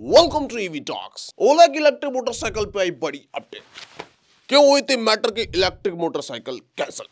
welcome to EV talks Ola की electric motorcycle पे आई बड़ी अपडेट क्यों हुई थी मैटर की इलेक्ट्रिक मोटरसाइकिल कैंसल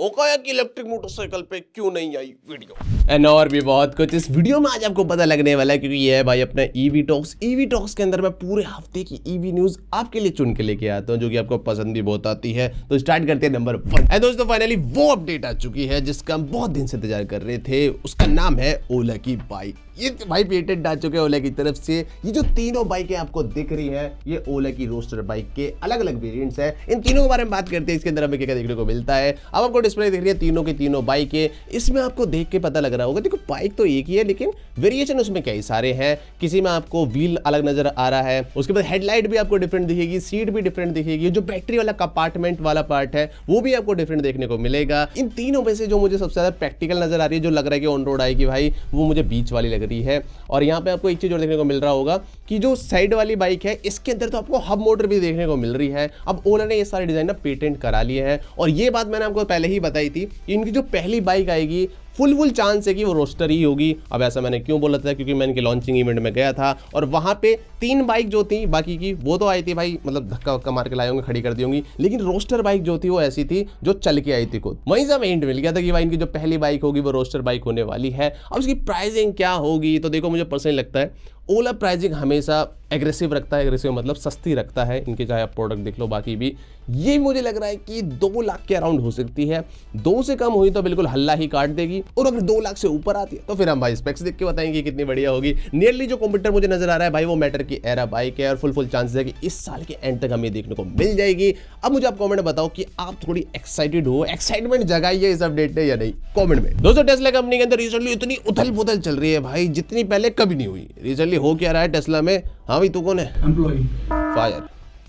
ओकाया की इलेक्ट्रिक मोटरसाइकिल पे क्यों नहीं आई वीडियो एंड और भी बहुत कुछ इस वीडियो में आज आपको पता लगने वाला है क्योंकि ये है भाई अपना ईवी टॉक्स ईवी टॉक्स के अंदर मैं पूरे हफ्ते की ईवी e न्यूज आपके लिए चुन के लेके आता हूँ जो कि आपको पसंद भी बहुत आती है तो स्टार्ट करते हैं नंबर वन एंड दोस्तों फाइनली वो अपडेट आ चुकी है जिसका हम बहुत दिन से इंतजार कर रहे थे उसका नाम है ओला की बाइक ये भाई पेटेंट आ चुके हैं ओला की तरफ से ये जो तीनों बाइकें आपको दिख रही है ये ओला की रोस्टर बाइक के अलग अलग वेरियंट्स है इन तीनों के बारे में बात करते हैं इसके अंदर हमें क्या देखने को मिलता है अब आपको डिस्प्ले देख रही है तीनों की तीनों बाइक है इसमें आपको देख के पता लग रहा होगा देखो बाइक तो एक ही है लेकिन वेरिएशन उसमें कई सारे हैं किसी में आपको व्हील अलग नजर आ रहा है उसके बाद हेडलाइट भी आपको डिफरेंट दिखेगी सीट भी डिफरेंट दिखेगी जो बैटरी वाला कंपार्टमेंट वाला पार्ट है वो भी आपको डिफरेंट देखने को मिलेगा इन तीनों में से जो मुझे सबसे ज्यादा प्रैक्टिकल नजर आ रही है जो लग रहा है कि ऑन रोड आएगी भाई वो मुझे बीच वाली लग रही है और यहाँ पे आपको एक चीज और देखने को मिल रहा होगा कि जो साइड वाली बाइक है इसके अंदर तो आपको हब मोटर भी देखने को मिल रही है अब ओला ने ये सारे डिजाइन ना पेटेंट करा लिए हैं और ये बात मैंने आपको पहले ही बताई थी कि इनकी जो पहली बाइक आएगी फुल फुल चांस है कि वो रोस्टर ही होगी अब ऐसा मैंने क्यों बोला था क्योंकि मैं इनके लॉन्चिंग इवेंट में गया था और वहाँ पे तीन बाइक जो थी बाकी की वो तो आई थी भाई मतलब धक्का वक्का मार के लाए होंगे खड़ी कर दी होंगी लेकिन रोस्टर बाइक जो थी वो ऐसी थी जो चल के आई थी खुद वहीं से हमें इंट मिल गया था कि भाई इनकी जो पहली बाइक होगी वो रोस्टर बाइक होने वाली है अब उसकी प्राइजिंग क्या होगी तो देखो मुझे पर्सनली लगता है ओला प्राइजिंग हमेशा एग्रेसिव रखता है एग्रेसिव मतलब सस्ती रखता है इनके चाहे आप प्रोडक्ट देख लो बाकी भी ये मुझे लग रहा है कि दो लाख के अराउंड हो सकती है दो से कम हुई तो बिल्कुल हल्ला ही काट देगी और अगर दो लाख से ऊपर आती है तो फिर हम भाई स्पेक्स देख के बताएंगे कि कितनी बढ़िया होगी नियरली जो कंप्यूटर मुझे नजर आ रहा है भाई वो मैटर की एरा बाइक है और फुल फुल चांसेस है कि इस साल के एंड तक हमें देखने को मिल जाएगी अब मुझे आप कॉमेंट बताओ कि आप थोड़ी एक्साइटेड हो एक्साइटमेंट जगाइए इस अपडेट ने या नहीं कॉमेंट में दोस्तों टेस्ला कंपनी के अंदर रिसेंटली इतनी उथल पुथल चल रही है भाई जितनी पहले कभी नहीं हुई रिसेंटली हो क्या रहा है टेस्ला में हाँ भाई तू कौन है फायर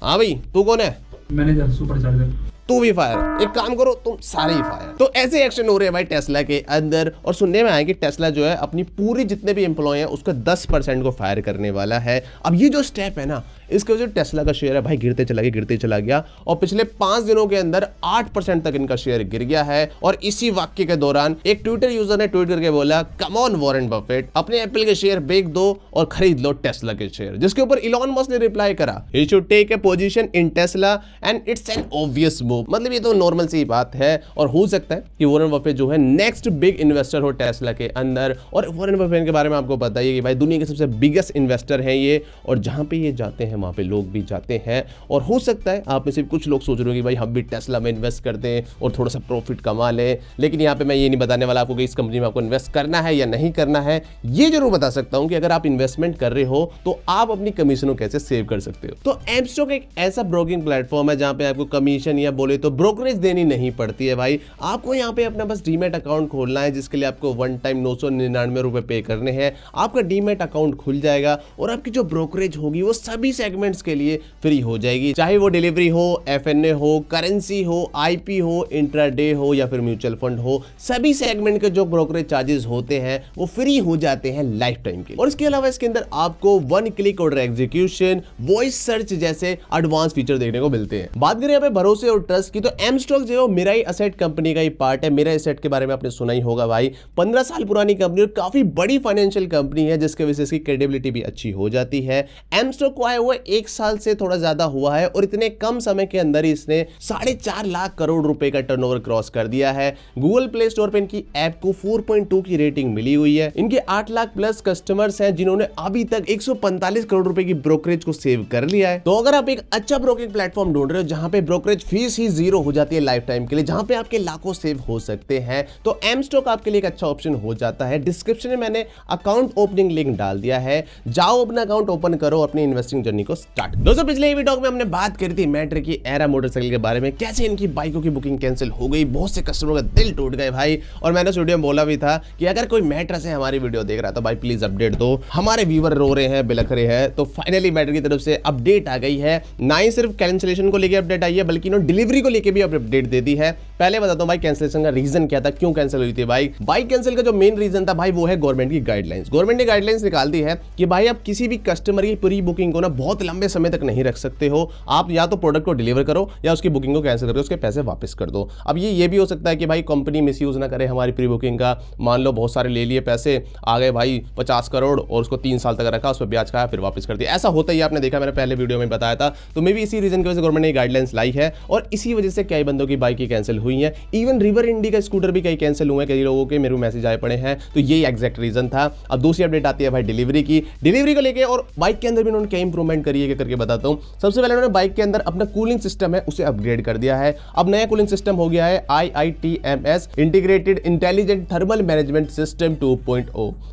हाँ भाई तू कौन है सुपर चार्जर तू भी फायर एक काम करो तुम सारे ही फायर तो ऐसे एक्शन हो रहे हैं भाई टेस्ला के अंदर और सुनने में आया कि टेस्ला जो है अपनी पूरी जितने भी एम्प्लॉय हैं उसका 10 परसेंट को फायर करने वाला है अब ये जो स्टेप है ना इसकी वजह से टेस्ला का शेयर है भाई गिरते चला गया गिरते चला गया और पिछले पांच दिनों के अंदर आठ परसेंट तक इनका शेयर गिर गया है और इसी वाक्य के दौरान एक ट्विटर यूजर ने ट्वीट करके बोला कमॉन वॉरन बफेट अपने एप्पल के शेयर बेच दो और खरीद लो टेस्ला के शेयर जिसके ऊपर इलॉन मस्क ने रिप्लाई करा he should take a position in Tesla and it's an obvious move मतलब ये तो नॉर्मल सी बात है और हो सकता है कि वॉरन बफेट जो है नेक्स्ट बिग इन्वेस्टर हो टेस्ला के अंदर और वॉरन बफेट के बारे में आपको बताइए कि भाई दुनिया के सबसे बिगेस्ट इन्वेस्टर है ये और जहां पे ये जाते हैं हैं वहाँ पे लोग भी जाते हैं और हो सकता है आप में से कुछ लोग सोच रहे हो कि भाई हम भी टेस्ला में इन्वेस्ट कर दें और थोड़ा सा प्रॉफिट कमा लें लेकिन यहाँ पे मैं ये नहीं बताने वाला आपको कि इस कंपनी में आपको इन्वेस्ट करना है या नहीं करना है ये जरूर बता सकता हूँ कि अगर आप इन्वेस्टमेंट कर रहे हो तो आप अपनी कमीशनों कैसे सेव कर सकते हो तो एमस्टॉक एक ऐसा ब्रोकिंग प्लेटफॉर्म है जहाँ पे आपको कमीशन या बोले तो ब्रोकरेज देनी नहीं पड़ती है भाई आपको यहाँ पे अपना बस डीमेट अकाउंट खोलना है जिसके लिए आपको वन टाइम नौ सौ निन्यानवे रुपये पे करने हैं आपका डीमेट अकाउंट खुल जाएगा और आपकी जो ब्रोकरेज होगी वो सभी से सेगमेंट्स के लिए फ्री हो जाएगी चाहे वो डिलीवरी हो एफ हो करेंसी हो आईपी हो इंट्राडे हो या फिर म्यूचुअल फंड हो सभी सेगमेंट के जो ब्रोकरेज चार्जेस होते हैं वो फ्री हो जाते हैं लाइफ टाइम के और इसके अलावा इसके अंदर आपको one click order execution voice search जैसे एडवांस फीचर देखने को मिलते हैं बात करें यहाँ पे भरोसे और ट्रस्ट की तो एम स्टॉक जो मेरा ही असेट कंपनी का ही पार्ट है मेरा असेट के बारे में आपने सुना ही होगा भाई पंद्रह साल पुरानी कंपनी और काफी बड़ी फाइनेंशियल कंपनी है जिसके वजह से इसकी क्रेडिबिलिटी भी अच्छी हो जाती है एम स्टॉक को आए हुए हुआ एक साल से थोड़ा ज्यादा हुआ है और इतने कम समय के अंदर ही इसने साढ़े चार लाख करोड़ रुपए का टर्नओवर क्रॉस कर दिया है गूगल प्ले स्टोर पर इनकी ऐप को 4.2 की रेटिंग मिली हुई है इनके 8 लाख प्लस कस्टमर्स हैं जिन्होंने अभी तक 145 करोड़ रुपए की ब्रोकरेज को सेव कर लिया है तो अगर आप एक अच्छा ब्रोकरेज प्लेटफॉर्म ढूंढ रहे हो जहां पे ब्रोकरेज फीस ही जीरो हो जाती है लाइफ टाइम के लिए जहां पे आपके लाखों सेव हो सकते हैं तो एम स्टॉक आपके लिए एक अच्छा ऑप्शन हो जाता है डिस्क्रिप्शन में मैंने अकाउंट ओपनिंग लिंक डाल दिया है जाओ अपना अकाउंट ओपन करो अपनी इन्वेस्टिंग जर्नी जर्नी को स्टार्ट दोस्तों पिछले वीडियो में हमने बात करी थी मैटर की एरा मोटरसाइकिल के बारे में कैसे इनकी बाइकों की बुकिंग कैंसिल हो गई बहुत से कस्टमरों का दिल टूट गए भाई और मैंने स्टूडियो में बोला भी था कि अगर कोई मैटर से हमारी वीडियो देख रहा था तो भाई प्लीज अपडेट दो हमारे व्यूवर रो रहे हैं बिलख रहे हैं तो फाइनली मैटर की तरफ से अपडेट आ गई है ना ही सिर्फ कैंसिलेशन को लेकर अपडेट आई है बल्कि इन्होंने डिलीवरी को लेकर भी अपडेट दे दी है पहले बताता हूँ भाई कैंसिलेशन का रीजन क्या था क्यों कैंसिल हुई थी बाइक बाइक कैंसिल का जो मेन रीजन था भाई वो है गवर्नमेंट की गाइडलाइंस गवर्नमेंट ने गाइडलाइंस निकाल दी है कि भाई आप किसी भी कस्टमर की पूरी बुकिंग को ना बहुत लंबे समय तक नहीं रख सकते हो आप या तो प्रोडक्ट को डिलीवर करो या उसकी बुकिंग को कैंसिल करो उसके पैसे वापस कर दो अब ये ये भी हो सकता है कि भाई कंपनी मिस ना करे हमारी प्री बुकिंग का मान लो बहुत सारे ले लिए पैसे आ गए भाई पचास करोड़ और उसको तीन साल तक रखा उस पर ब्याज खाया फिर वापस कर दिया ऐसा होता ही आपने देखा मैंने पहले वीडियो में बताया था तो मे भी इसी रीजन की वजह से गवर्नमेंट ने गाइडलाइंस लाई है और इसी वजह से कई बंदों की बाइकें कैंसिल हुई हैं इवन रिवर इंडी का स्कूटर भी कई कैंसिल हुए कई लोगों के मेरे मैसेज आए पड़े हैं तो ये एग्जैक्ट रीजन था अब दूसरी अपडेट आती है भाई डिलीवरी की डिलीवरी को लेकर और बाइक के अंदर भी उन्होंने कई इंप्रूवमेंट कमेंट करिएगा करके बताता हूँ सबसे पहले उन्होंने बाइक के अंदर अपना कूलिंग सिस्टम है उसे अपग्रेड कर दिया है अब नया कूलिंग सिस्टम हो गया है I integrated intelligent thermal management system two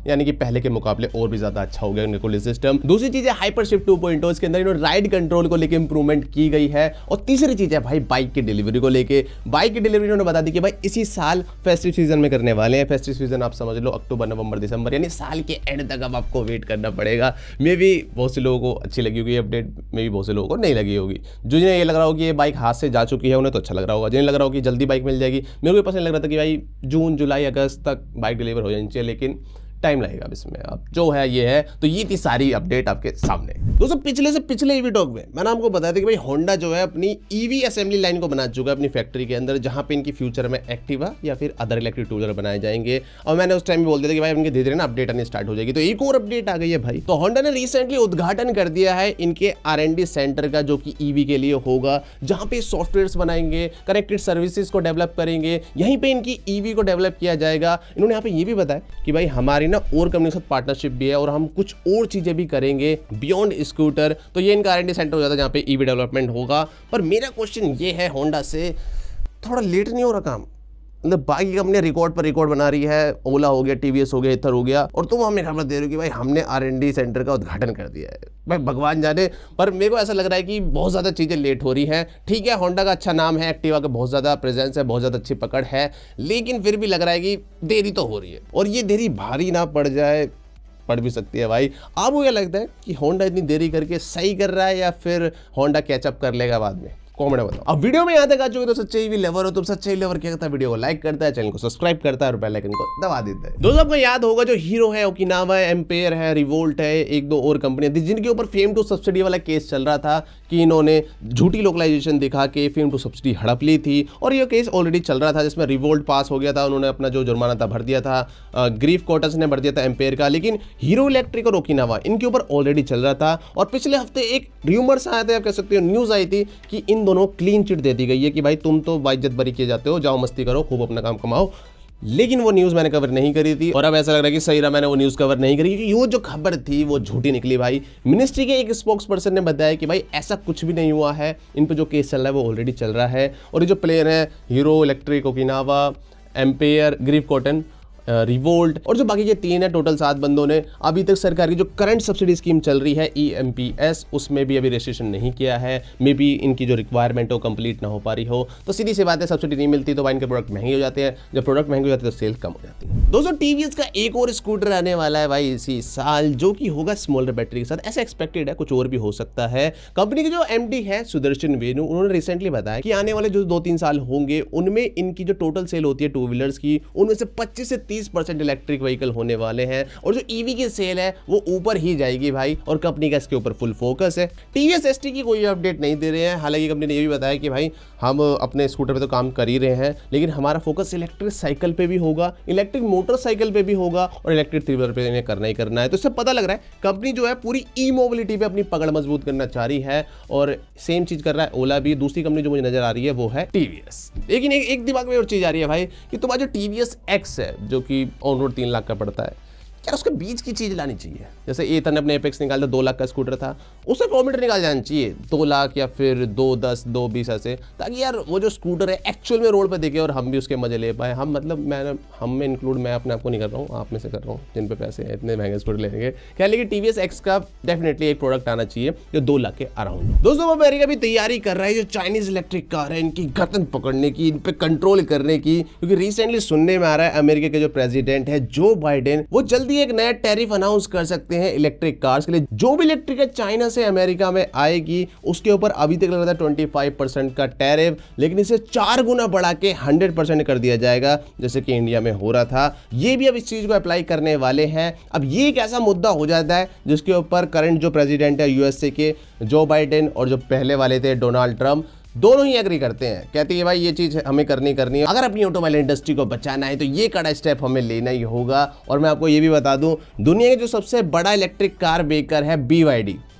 यानी कि पहले के मुकाबले और भी ज्यादा अच्छा हो गया उनके कूलिंग सिस्टम दूसरी चीज है हाइपर शिफ्ट टू पॉइंट इसके अंदर इन्होंने राइड कंट्रोल को लेकर इंप्रूवमेंट की गई है और तीसरी चीज है भाई बाइक की डिलीवरी को लेकर बाइक की डिलीवरी उन्होंने बता दी कि भाई इसी साल फेस्टिव सीजन में करने वाले हैं फेस्टिव सीजन आप समझ लो अक्टूबर नवंबर दिसंबर यानी साल के एंड तक अब आपको वेट करना पड़ेगा मे भी बहुत से लोगों को अच्छी लगी क्योंकि ये अपडेट में भी बहुत से लोगों को नहीं लगी होगी जो जिन्हें ये लग रहा हो कि ये बाइक हाथ से जा चुकी है उन्हें तो अच्छा लग रहा होगा जिन्हें लग रहा हो कि जल्दी बाइक मिल जाएगी मेरे को पसंद लग रहा था कि भाई जून जुलाई अगस्त तक बाइक डिलीवर हो जानी चाहिए लेकिन टाइम लगेगा इसमें अब जो है ये है तो ये थी सारी अपडेट आपके सामने दोस्तों पिछले से पिछले ईवी टॉक में मैंने आपको बताया था कि भाई होंडा जो है अपनी ईवी असेंबली लाइन को बना चुका है अपनी फैक्ट्री के अंदर जहां पे इनकी फ्यूचर में एक्टिवा या फिर अदर इलेक्ट्रिक टू व्हीलर बनाए जाएंगे और मैंने उस टाइम भी बोल दिया था कि भाई उनके धीरे धीरे ना अपडेट आने स्टार्ट हो जाएगी तो एक और अपडेट आ गई है भाई तो होंडा ने रिसेंटली उद्घाटन कर दिया है इनके आर सेंटर का जो कि ईवी के लिए होगा जहां पर सॉफ्टवेयर बनाएंगे कनेक्टेड सर्विसेज को डेवलप करेंगे यहीं पर इनकी ईवी को डेवलप किया जाएगा इन्होंने यहाँ पे ये भी बताया कि भाई हमारे ना और कंपनी के साथ पार्टनरशिप भी है और हम कुछ और चीज़ें भी करेंगे बियॉन्ड स्कूटर तो ये इनका आर सेंटर हो जाता है जहाँ पे ईवी e डेवलपमेंट होगा पर मेरा क्वेश्चन ये है होंडा से थोड़ा लेट नहीं हो रहा काम मतलब बाकी कंपनी रिकॉर्ड पर रिकॉर्ड बना रही है ओला हो गया टीवीएस हो गया इथर हो गया और तुम हमें खबर दे रहे हो कि भाई हमने आर सेंटर का उद्घाटन कर दिया है भाई भगवान जाने पर मेरे को ऐसा लग रहा है कि बहुत ज़्यादा चीज़ें लेट हो रही हैं ठीक है होंडा का अच्छा नाम है एक्टिवा का बहुत ज़्यादा प्रेजेंस है बहुत ज़्यादा अच्छी पकड़ है लेकिन फिर भी लग रहा है कि देरी तो हो रही है और ये देरी भारी ना पड़ जाए पड़ भी सकती है भाई आपको क्या लगता है कि होंडा इतनी देरी करके सही कर रहा है या फिर होंडा कैचअप कर लेगा बाद में कॉमेडी बताओ अब वीडियो में यहाँ तक तो सच्चे ही लेवर हो तुम सच्चे ही लेवर क्या करता है वीडियो को लाइक करता है चैनल को सब्सक्राइब करता है और बेल आइकन को दबा देता है दोस्तों आपको याद होगा जो हीरो है ओकिनावा है एम्पेयर है रिवोल्ट है एक दो और कंपनियां थी जिनके ऊपर फेम टू सब्सिडी वाला केस चल रहा था कि इन्होंने झूठी लोकलाइजेशन दिखा के फेम टू सब्सिडी हड़प ली थी और यह केस ऑलरेडी चल रहा था जिसमें रिवोल्ट पास हो गया था उन्होंने अपना जो जुर्माना था भर दिया था ग्रीफ कोटस ने भर दिया था एम्पेयर का लेकिन हीरो इलेक्ट्रिक और ओकिनावा इनके ऊपर ऑलरेडी चल रहा था और पिछले हफ्ते एक र्यूमर्स आया था आप कह सकते हो न्यूज़ आई थी कि इन इन दोनों क्लीन चिट दे दी गई है कि भाई तुम तो वाइजत बरी किए जाते हो जाओ मस्ती करो खूब अपना काम कमाओ लेकिन वो न्यूज़ मैंने कवर नहीं करी थी और अब ऐसा लग रहा है कि सही रहा मैंने वो न्यूज़ कवर नहीं करी क्योंकि वो जो खबर थी वो झूठी निकली भाई मिनिस्ट्री के एक स्पोक्स पर्सन ने बताया कि भाई ऐसा कुछ भी नहीं हुआ है इन पर जो केस चल रहा है वो ऑलरेडी चल रहा है और ये जो प्लेयर हैं Hero electric Okinawa Ampere Greaves Cotton Revolt और जो बाकी के तीन है टोटल सात बंदों ने अभी तक सरकार की जो करंट सब्सिडी स्कीम चल रही है ई e उसमें भी अभी रजिस्ट्रेशन नहीं किया है मे बी इनकी जो रिक्वायरमेंट हो कंप्लीट ना हो पा रही हो तो सीधी सी बात है सब्सिडी नहीं मिलती तो भाई इनके प्रोडक्ट महंगे हो जाते हैं जब प्रोडक्ट महंगे हो जाते हैं तो सेल कम हो जाती है दोस्तों टीवीएस का एक और स्कूटर आने वाला है भाई इसी साल जो कि होगा स्मॉलर बैटरी के साथ ऐसा एक्सपेक्टेड है कुछ और भी हो सकता है कंपनी के जो एम है सुदर्शन वेनु उन्होंने रिसेंटली बताया कि आने वाले जो दो तीन साल होंगे उनमें इनकी जो टोटल सेल होती है टू व्हीलर्स की उनमें से पच्चीस से 30% परसेंट इलेक्ट्रिक व्हीकल होने वाले हैं और जो ईवी e की सेल है वो ऊपर ही जाएगी भाई और कंपनी का इसके ऊपर फुल फोकस है टी वी की कोई अपडेट नहीं दे रहे हैं हालांकि कंपनी ने ये भी बताया कि भाई हम अपने स्कूटर पर तो काम कर ही रहे हैं लेकिन हमारा फोकस इलेक्ट्रिक साइकिल पर भी होगा इलेक्ट्रिक मोटरसाइकिल पर भी होगा और इलेक्ट्रिक थ्री व्हीलर पर इन्हें करना ही करना है तो इससे पता लग रहा है कंपनी जो है पूरी ई मोबिलिटी पर अपनी पकड़ मजबूत करना चाह रही है और सेम चीज़ कर रहा है ओला भी दूसरी कंपनी जो मुझे नजर आ रही है वो है टीवीएस लेकिन एक, एक दिमाग में और चीज़ आ रही है भाई कि तुम्हारा जो टीवीएस एक्स है जो कि ऑन रोड तीन लाख का पड़ता है क्या उसके बीच की चीज़ लानी चाहिए जैसे एथन ने अपने एपेक्स दिया दो लाख का स्कूटर था उसे किलोमीटर निकाल जाना चाहिए दो लाख या फिर दो दस दो बीस ऐसे ताकि यार वो जो स्कूटर है एक्चुअल में रोड पर देखे और हम भी उसके मजे ले पाए हम मतलब मैं हम में इंक्लूड मैं अपने आपको नहीं कर रहा हूँ आप में से कर रहा हूँ जिन पर पैसे हैं इतने महंगे स्कूटर लेंगे कह लेकिन टी वी का डेफिनेटली एक प्रोडक्ट आना चाहिए जो दो लाख के अराउंड दोस्तों वो अमेरिका भी तैयारी कर रहा है जो चाइनीज इलेक्ट्रिक कार है इनकी गतन पकड़ने की इन पर कंट्रोल करने की क्योंकि रिसेंटली सुनने में आ रहा है अमेरिका के जो प्रेजिडेंट है जो बाइडेन वो जल्दी एक नया टेरिफ अनाउंस कर सकते हैं हैं इलेक्ट्रिक कार्स के लिए जो भी इलेक्ट्रिक है चाइना से अमेरिका में आएगी उसके ऊपर अभी तक लग रहा था ट्वेंटी का टैरिफ लेकिन इसे चार गुना बढ़ा के हंड्रेड कर दिया जाएगा जैसे कि इंडिया में हो रहा था ये भी अब इस चीज़ को अप्लाई करने वाले हैं अब ये एक ऐसा मुद्दा हो जाता है जिसके ऊपर करंट जो प्रेसिडेंट है यूएसए के जो बाइडेन और जो पहले वाले थे डोनाल्ड ट्रंप दोनों ही एग्री करते हैं कहते हैं भाई ये चीज़ हमें करनी करनी है अगर अपनी ऑटोमोबाइल इंडस्ट्री को बचाना है तो ये कड़ा स्टेप हमें लेना ही होगा और मैं आपको ये भी बता दूं दुनिया के जो सबसे बड़ा इलेक्ट्रिक कार मेकर है बी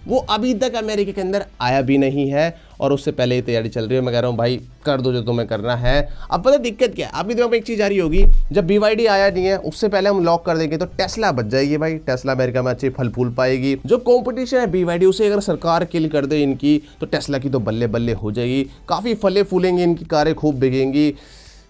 वो अभी तक अमेरिका के अंदर आया भी नहीं है और उससे पहले ही तैयारी चल रही है मैं कह रहा हूँ भाई कर दो जो तुम्हें करना है अब पता दिक्कत क्या अभी आपके में एक चीज़ आ रही होगी जब बी आया नहीं है उससे पहले हम लॉक कर देंगे तो टेस्ला बच जाएगी भाई टेस्ला अमेरिका में अच्छी फल फूल पाएगी जो कॉम्पिटिशन है बी उसे अगर सरकार किल कर दे इनकी तो टेस्ला की तो बल्ले बल्ले हो जाएगी काफ़ी फले फूलेंगी इनकी कारें खूब बिकेंगी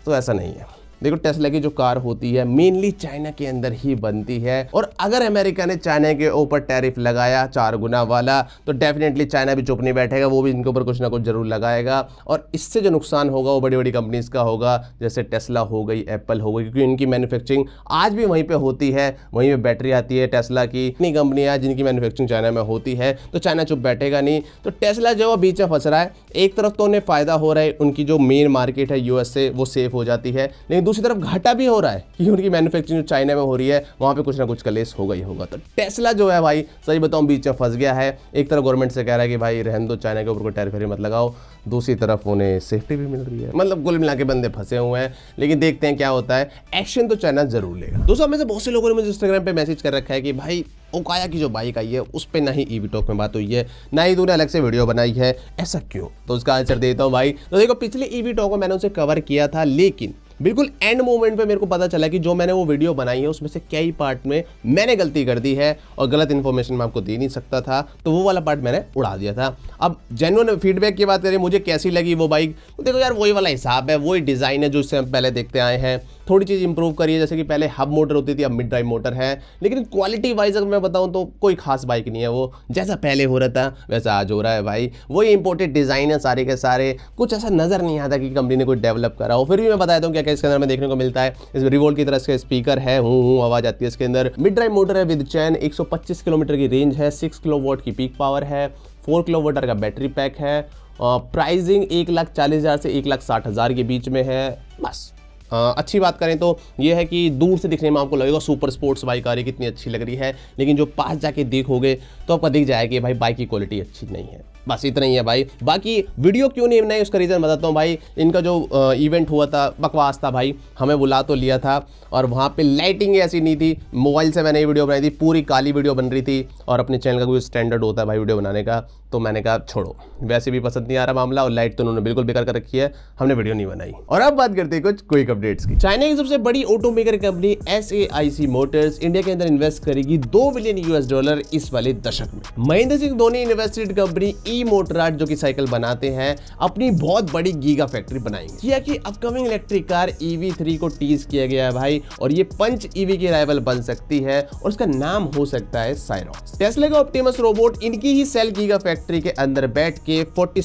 तो ऐसा नहीं है देखो टेस्ला की जो कार होती है मेनली चाइना के अंदर ही बनती है और अगर अमेरिका ने चाइना के ऊपर टैरिफ लगाया चार गुना वाला तो डेफिनेटली चाइना भी चुप नहीं बैठेगा वो भी इनके ऊपर कुछ ना कुछ जरूर लगाएगा और इससे जो नुकसान होगा वो बड़ी बड़ी कंपनीज का होगा जैसे टेस्ला हो गई एप्पल हो गई क्योंकि इनकी मैन्युफैक्चरिंग आज भी वहीं पर होती है वहीं पर बैटरी आती है टेस्ला की इतनी कंपनियाँ जिनकी मैनुफैक्चरिंग चाइना में होती है तो चाइना चुप बैठेगा नहीं तो टेस्ला जो है बीच में फंस रहा है एक तरफ तो उन्हें फ़ायदा हो रहा है उनकी जो मेन मार्केट है यूएसए वो सेफ हो जाती है लेकिन दूसरी तरफ घाटा भी हो रहा है क्योंकि उनकी मैन्युफैक्चरिंग जो चाइना में हो रही है वहाँ पर कुछ ना कुछ कलेस होगा ही होगा तो टेस्ला जो है भाई सही बताऊँ बीच में फंस गया है एक तरफ गवर्नमेंट से कह रहा है कि भाई रहन दो चाइना के ऊपर कोई टैरिफ मत लगाओ दूसरी तरफ उन्हें सेफ्टी भी मिल रही है मतलब कुल मिला के बंदे फंसे हुए हैं लेकिन देखते हैं क्या होता है एक्शन तो चाइना जरूर लेगा दोस्तों में से बहुत से लोगों ने मुझे इंस्टाग्राम पर मैसेज कर रखा है कि भाई ओकाया की जो बाइक आई है उस पर ना ही ई e टॉक में बात हुई है ना ही तूने अलग से वीडियो बनाई है ऐसा क्यों तो उसका आंसर देता हूँ भाई तो देखो पिछले ई e टॉक में मैंने उसे कवर किया था लेकिन बिल्कुल एंड मोमेंट पे मेरे को पता चला कि जो मैंने वो वीडियो बनाई है उसमें से कई पार्ट में मैंने गलती कर दी है और गलत इन्फॉर्मेशन मैं आपको दे नहीं सकता था तो वो वाला पार्ट मैंने उड़ा दिया था अब जेनुअन फीडबैक की बात करें मुझे कैसी लगी वो बाइक देखो यार वही वाला हिसाब है वही डिज़ाइन है जो इससे हम पहले देखते आए हैं थोड़ी चीज़ इंप्रूव करी है जैसे कि पहले हब मोटर होती थी अब मिड ड्राइव मोटर है लेकिन क्वालिटी वाइज अगर मैं बताऊँ तो कोई खास बाइक नहीं है वो जैसा पहले हो रहा था वैसा आज हो रहा है भाई वही इंपोर्टेड डिज़ाइन है सारे के सारे कुछ ऐसा नज़र नहीं आता कि कंपनी ने कुछ डेवलप करा हो फिर भी मैं बता देता हूँ क्या क्या इसके अंदर में देखने को मिलता है इसमें रिवोल्ट की तरह इसका स्पीकर है हूँ हूँ आवाज़ आती है इसके अंदर मिड ड्राइव मोटर है विद चैन एक किलोमीटर की रेंज है सिक्स किलो की पीक पावर है फोर किलो का बैटरी पैक है प्राइजिंग एक लाख चालीस हज़ार से एक लाख साठ हज़ार के बीच में है बस अच्छी बात करें तो ये है कि दूर से दिखने में आपको लगेगा सुपर स्पोर्ट्स बाइक आ रही कितनी अच्छी लग रही है लेकिन जो पास जाके देखोगे तो आपका दिख जाएगा कि भाई बाइक की क्वालिटी अच्छी नहीं है बस इतना ही है भाई बाकी वीडियो क्यों नहीं बनाई उसका रीज़न बताता हूँ भाई इनका जो इवेंट हुआ था बकवास था भाई हमें बुला तो लिया था और वहाँ पे लाइटिंग ऐसी नहीं थी मोबाइल से मैंने ये वीडियो बनाई थी पूरी काली वीडियो बन रही थी और अपने चैनल का कोई स्टैंडर्ड होता है भाई वीडियो बनाने का तो मैंने कहा छोड़ो वैसे भी पसंद नहीं आ रहा मामला और लाइट तो उन्होंने बिल्कुल बेकार कर रखी है हमने वीडियो नहीं बनाई और अब बात करते हैं कुछ क्विक अपडेट्स की चाइना की सबसे बड़ी auto maker company S motors India के अंदर इन्वेस्ट करेगी दो बिलियन यूएस डॉलर इस वाले दशक में Mahendra Singh Dhoni invested company E Motorad जो कि साइकिल बनाते हैं अपनी बहुत बड़ी गीगा फैक्ट्री बनाएंगे किया कि upcoming electric car EV three को टीज किया गया है भाई और ये पंच ईवी e की राइवल बन सकती है और उसका नाम हो सकता है साइरो टेस्ला का ऑप्टिमस रोबोट इनकी ही सेल गीगा फैक्ट्री के अंदर बैठ के फोर्टी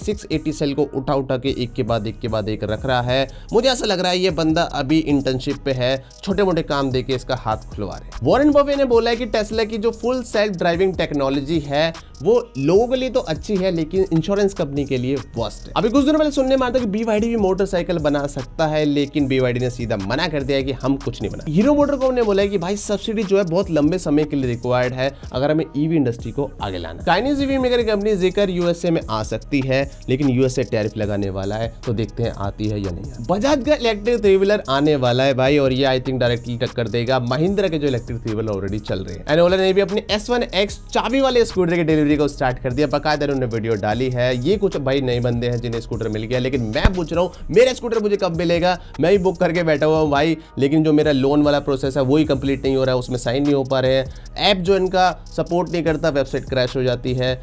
सेल को उठा उठा के एक के बाद एक के बाद एक रख रहा है मुझे ऐसा लग रहा है ये बंदा अभी इंटर्नशिप पे है छोटे मोटे काम देके इसका हाथ खुलवा रहे वॉरेन बफे ने बोला है कि टेस्ला की जो फुल सेल्फ ड्राइविंग टेक्नोलॉजी है वो लोगों के लिए तो अच्छी है लेकिन इंश्योरेंस कंपनी के लिए वर्स्ट है अभी कुछ दिनों पहले सुनने में आता कि बीवाईडी भी मोटरसाइकिल बना सकता है लेकिन बीवाईडी ने सीधा मना कर दिया कि हम कुछ नहीं बना हीरो मोटर को बोला है कि भाई सब्सिडी जो है बहुत लंबे समय के लिए रिक्वायर्ड है अगर हमें ईवी e इंडस्ट्री को आगे लाना Chinese EV maker company Zeekr USA में आ सकती है लेकिन यूएसए टैरिफ लगाने वाला है तो देखते हैं आती है या नहीं बजाज का इलेक्ट्रिक थ्री व्हीलर आने वाला है भाई और ये आई थिंक डायरेक्टली टक्कर देगा महिंद्रा के जो इलेक्ट्रिक थ्री व्हीलर ऑलरेडी चल रहे हैं एनोला ने भी अपने एस वन एक्स चाबी वाले स्कूटर की डिलीवरी डिलीवरी को स्टार्ट कर दिया बकायदे उन्होंने वीडियो डाली है ये कुछ भाई नए बंदे हैं जिन्हें स्कूटर मिल गया लेकिन मैं पूछ रहा हूँ मेरा स्कूटर मुझे कब मिलेगा मैं भी बुक करके बैठा हुआ हूँ भाई लेकिन जो मेरा लोन वाला प्रोसेस है वही कंप्लीट नहीं हो रहा है उसमें साइन नहीं हो पा रहे हैं ऐप जो इनका सपोर्ट नहीं करता वेबसाइट क्रैश हो जाती है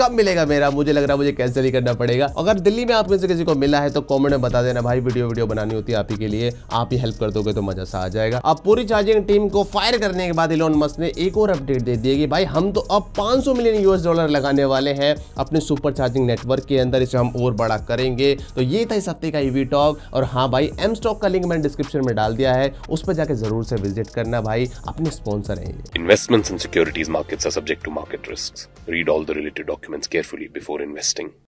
कब मिलेगा मेरा मुझे लग रहा है मुझे कैंसिल ही करना पड़ेगा अगर दिल्ली में आप में से किसी को मिला है तो कमेंट में बता देना भाई वीडियो वीडियो बनानी होती है आप ही के लिए आप ही हेल्प कर दोगे तो मजा सा आ जाएगा अब पूरी चार्जिंग टीम को फायर करने के बाद इलोन मस्क ने एक और अपडेट दे दी कि भाई हम तो अब 500 मिलियन यू यूएस डॉलर लगाने वाले हैं अपने सुपर चार्जिंग नेटवर्क के अंदर इसे हम और बड़ा करेंगे तो ये था इस हफ्ते का ईवी टॉक और हाँ भाई एम स्टॉक का लिंक मैंने डिस्क्रिप्शन में डाल दिया है उस पर जाकर जरूर से विजिट करना भाई अपने स्पॉन्सर हैं investments in securities markets are subject to market risk read all the related documents carefully before investing